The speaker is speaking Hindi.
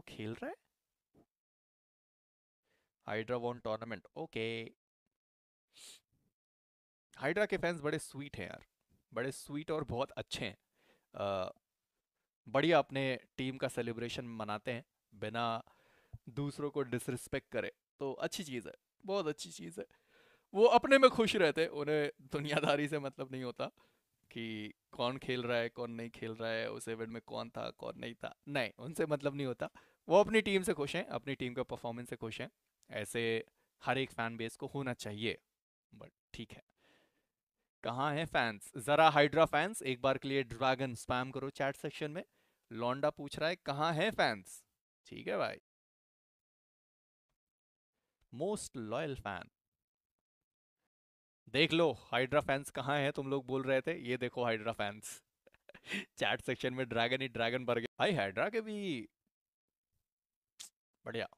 वो खेल रहा है Hydra one tournament okay Hydra के फैंस बड़े स्वीट हैं यार बड़े स्वीट और बहुत अच्छे हैं बढ़िया अपने टीम का सेलिब्रेशन मनाते हैं बिना दूसरों को डिसरिस्पेक्ट करे तो अच्छी चीज़ है बहुत अच्छी चीज़ है वो अपने में खुश रहते हैं उन्हें दुनियादारी से मतलब नहीं होता कि कौन खेल रहा है कौन नहीं खेल रहा है उस इवेंट में कौन था कौन नहीं था नहीं उनसे मतलब नहीं होता वो अपनी टीम से खुश हैं अपनी टीम के परफॉर्मेंस से खुश हैं ऐसे हर एक फैन बेस को होना चाहिए बट ठीक है कहाँ हैं फैंस ज़रा हाइड्रा फैंस एक बार के लिए ड्रैगन स्पैम करो चैट सेक्शन में लौंडा पूछ रहा है कहाँ हैं फैंस ठीक है भाई मोस्ट लॉयल फैन देख लो हाइड्रा फैंस कहाँ हैं तुम लोग बोल रहे थे ये देखो हाइड्रा फैंस चैट सेक्शन में ड्रैगन ही ड्रैगन भर गया भाई हाइड्रा के भी but yeah